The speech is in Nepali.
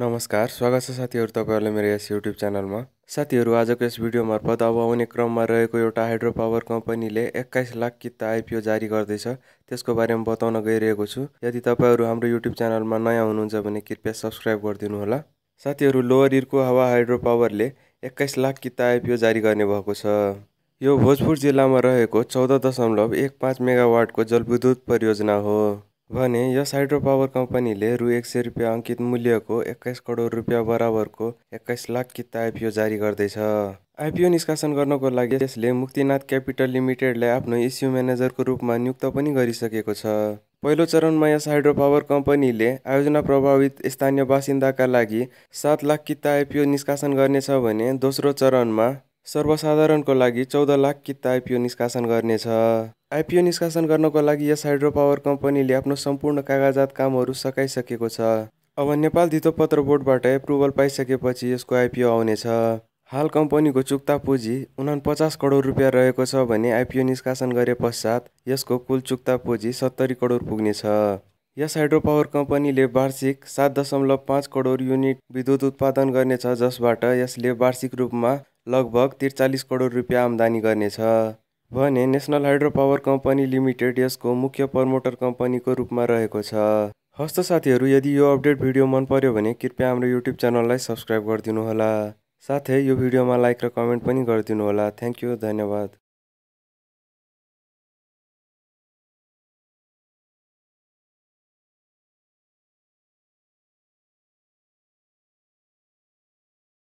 नमस्कार स्वागत है छ साथीहरू इस यूट्यूब चैनल में साथी आज को इस भिडियो मार्फत अब आउने क्रममा रहेको एउटा हाइड्रो पावर कंपनी ने एक्काईस लाख किता आइपिओ जारी करते गर्दैछ बारे में बताउन गई छु यदि तबर हम यूट्यूब चैनल में नया होने कृपया सब्सक्राइब कर गरिदिनुहोला साथीहरू लोवर इरको हवा हाइड्रो पावर ने एक्काईस लाख किता आइपिओ जारी करने भोजपुर जिला में रहकर चौदह दशमलव एक पांच मेगावाट को जल विद्युत परियोजना हो भने यस हाइड्रो पावर कम्पनीले रु एक सय रुपियाँ अङ्कित मूल्यको एक्काइस करोड रुपियाँ बराबरको एक्काइस लाख किता आइपिओ जारी गर्दैछ आइपिओ निष्कासन गर्नको लागि यसले मुक्तिनाथ क्यापिटल लिमिटेडलाई आफ्नो इस्यु म्यानेजरको रूपमा नियुक्त पनि गरिसकेको छ पहिलो चरणमा यस हाइड्रो पावर कम्पनीले आयोजना प्रभावित स्थानीय बासिन्दाका लागि सात लाख किता आइपिओ निष्कासन गर्नेछ भने दोस्रो चरणमा सर्वसाधारणको लागि चौध लाख किता आइपिओ निष्कासन गर्नेछ आइपिओ निष्कासन गर्नको लागि यस हाइड्रो पावर कम्पनीले आफ्नो सम्पूर्ण कागजात कामहरू सकाइसकेको छ अब नेपाल धितोपत्र बोर्डबाट एप्रुभल पाइसकेपछि यसको आइपिओ आउनेछ हाल कम्पनीको चुक्ता पुँजी उना पचास करोड रुपियाँ रहेको छ भने आइपिओ निष्कासन गरे पश्चात यसको कुल चुक्ता पुँजी सत्तरी करोड पुग्नेछ यस हाइड्रो पावर कम्पनीले वार्षिक सात दशमलव पाँच करोड युनिट विद्युत उत्पादन गर्नेछ जसबाट यसले वार्षिक रूपमा लगभग त्रिचालिस करोड रुपियाँ आम्दानी गर्नेछ भने national hydro power company limited यसको मुख्य प्रमोटर कम्पनीको रूपमा रहेको छ हस्त साथीहरू यदि यो अपडेट भिडियो मन पर्यो भने कृपया हाम्रो युट्युब च्यानललाई सब्सक्राइब गरिदिनुहोला साथै यो भिडियोमा लाइक र कमेन्ट पनि गरिदिनुहोला थ्याङ्क यू धन्यवाद